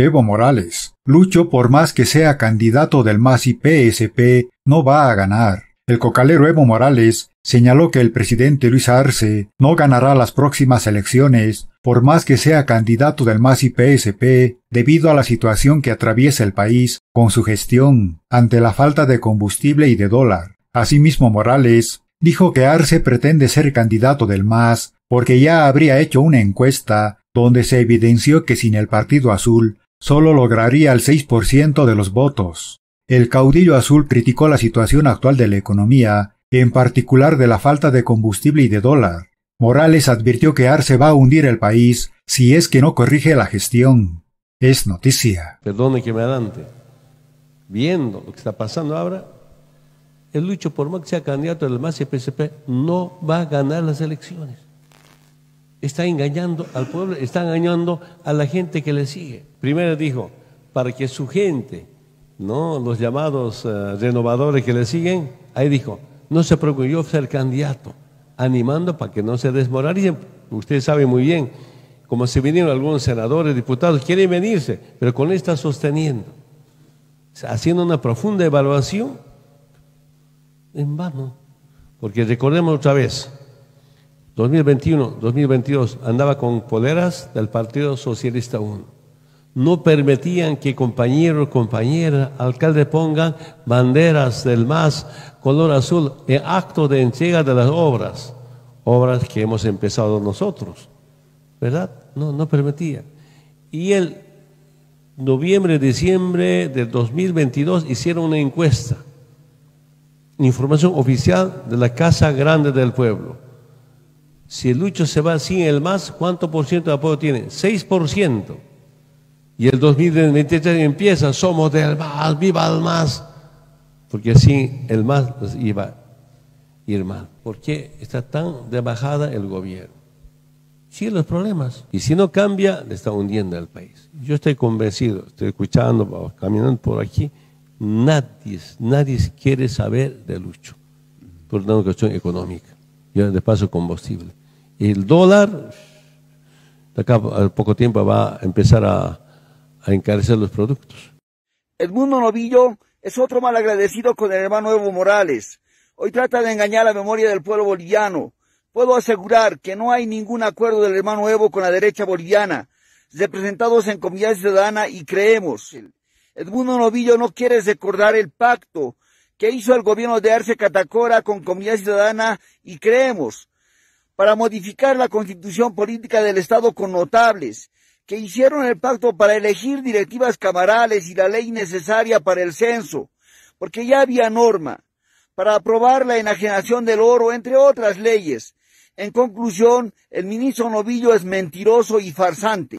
Evo Morales. Lucho, por más que sea candidato del MAS y PSP, no va a ganar. El cocalero Evo Morales señaló que el presidente Luis Arce no ganará las próximas elecciones, por más que sea candidato del MAS y PSP, debido a la situación que atraviesa el país con su gestión, ante la falta de combustible y de dólar. Asimismo, Morales dijo que Arce pretende ser candidato del MAS porque ya habría hecho una encuesta donde se evidenció que sin el Partido Azul solo lograría el 6% de los votos. El caudillo azul criticó la situación actual de la economía, en particular de la falta de combustible y de dólar. Morales advirtió que Arce va a hundir el país si es que no corrige la gestión. Es noticia. Perdone que me adelante. Viendo lo que está pasando ahora, el Lucho, por más que sea candidato del MAS y PSP, no va a ganar las elecciones está engañando al pueblo, está engañando a la gente que le sigue. Primero dijo, para que su gente, ¿no? los llamados eh, renovadores que le siguen, ahí dijo, no se preocupe, yo ser candidato, animando para que no se desmoralicen. Ustedes saben muy bien, como se vinieron algunos senadores, diputados, quieren venirse, pero con él está sosteniendo, haciendo una profunda evaluación en vano. Porque recordemos otra vez, 2021, 2022, andaba con poleras del Partido Socialista 1. No permitían que compañero compañeras, compañera, alcalde pongan banderas del MAS, color azul, en acto de entrega de las obras, obras que hemos empezado nosotros, ¿verdad? No, no permitía. Y el noviembre, diciembre de 2022 hicieron una encuesta, información oficial de la Casa Grande del Pueblo si el Lucho se va sin el MAS, ¿cuánto por ciento de apoyo tiene? 6%. Y el 2023 empieza, somos del MAS, viva el MAS. Porque sin el MAS iba a ir mal. ¿Por qué está tan de bajada el gobierno? Sigue los problemas. Y si no cambia, le está hundiendo al país. Yo estoy convencido, estoy escuchando, caminando por aquí, nadie, nadie quiere saber de Lucho por una cuestión económica Yo de paso combustible. El dólar, de acá a poco tiempo va a empezar a, a encarecer los productos. Edmundo Novillo es otro malagradecido con el hermano Evo Morales. Hoy trata de engañar la memoria del pueblo boliviano. Puedo asegurar que no hay ningún acuerdo del hermano Evo con la derecha boliviana, representados en Comunidad Ciudadana y creemos. Edmundo Novillo no quiere recordar el pacto que hizo el gobierno de Arce Catacora con Comunidad Ciudadana y creemos para modificar la constitución política del Estado con notables, que hicieron el pacto para elegir directivas camarales y la ley necesaria para el censo, porque ya había norma, para aprobar la enajenación del oro, entre otras leyes. En conclusión, el ministro Novillo es mentiroso y farsante.